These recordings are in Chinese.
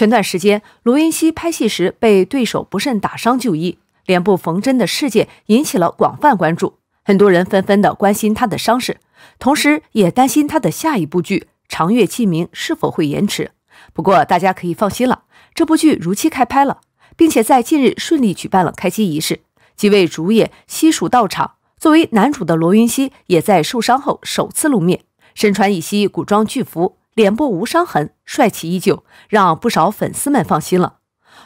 前段时间，罗云熙拍戏时被对手不慎打伤就医，脸部缝针的事件引起了广泛关注，很多人纷纷的关心他的伤势，同时也担心他的下一部剧《长月烬明》是否会延迟。不过大家可以放心了，这部剧如期开拍了，并且在近日顺利举办了开机仪式，几位主演悉数到场。作为男主的罗云熙也在受伤后首次露面，身穿一袭古装剧服。脸部无伤痕，帅气依旧，让不少粉丝们放心了。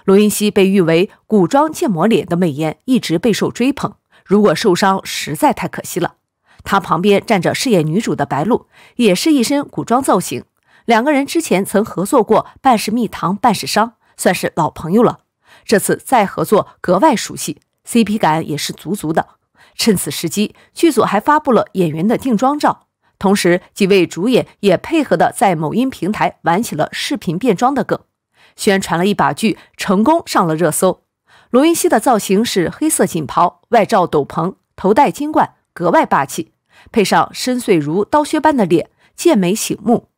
罗云熙被誉为“古装建模脸”的美颜，一直备受追捧。如果受伤，实在太可惜了。他旁边站着饰演女主的白鹿，也是一身古装造型。两个人之前曾合作过《半是蜜糖半是伤》，算是老朋友了。这次再合作，格外熟悉，CP 感也是足足的。趁此时机，剧组还发布了演员的定妆照。同时，几位主演也配合的在某音平台玩起了视频变装的梗，宣传了一把剧，成功上了热搜。罗云熙的造型是黑色锦袍外罩斗篷，头戴金冠，格外霸气，配上深邃如刀削般的脸，剑眉醒目，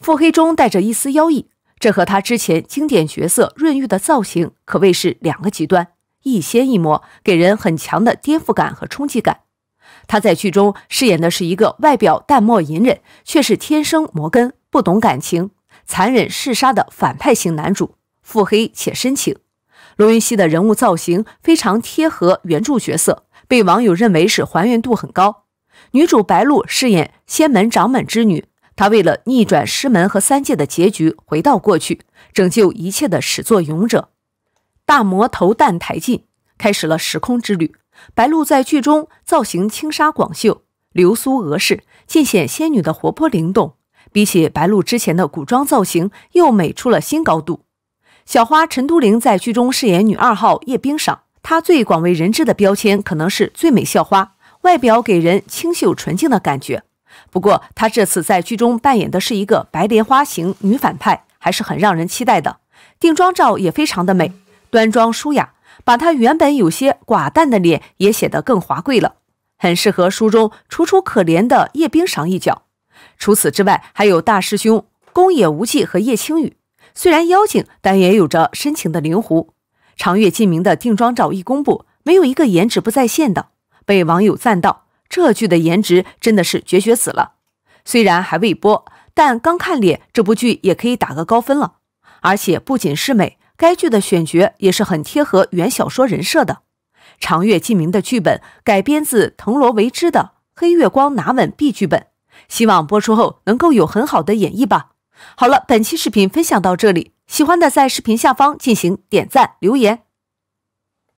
腹黑中带着一丝妖异。这和他之前经典角色润玉的造型可谓是两个极端，一仙一魔，给人很强的颠覆感和冲击感。他在剧中饰演的是一个外表淡漠隐忍，却是天生摩根不懂感情、残忍嗜杀的反派型男主，腹黑且深情。罗云熙的人物造型非常贴合原著角色，被网友认为是还原度很高。女主白露饰演仙门掌门之女，她为了逆转师门和三界的结局，回到过去拯救一切的始作俑者，大魔头蛋台烬开始了时空之旅。白鹿在剧中造型轻纱广袖、流苏额饰，尽显仙女的活泼灵动。比起白鹿之前的古装造型，又美出了新高度。小花陈都灵在剧中饰演女二号叶冰裳，她最广为人知的标签可能是“最美校花”，外表给人清秀纯净的感觉。不过，她这次在剧中扮演的是一个白莲花型女反派，还是很让人期待的。定妆照也非常的美。端庄舒雅，把她原本有些寡淡的脸也显得更华贵了，很适合书中楚楚可怜的叶冰裳一角。除此之外，还有大师兄宫野无忌和叶轻雨，虽然妖精，但也有着深情的灵狐。长月烬明的定妆照一公布，没有一个颜值不在线的，被网友赞到这剧的颜值真的是绝绝子了。虽然还未播，但刚看脸这部剧也可以打个高分了，而且不仅是美。该剧的选角也是很贴合原小说人设的，长月烬明的剧本改编自藤萝为之的《黑月光拿稳 B 剧本》，希望播出后能够有很好的演绎吧。好了，本期视频分享到这里，喜欢的在视频下方进行点赞留言。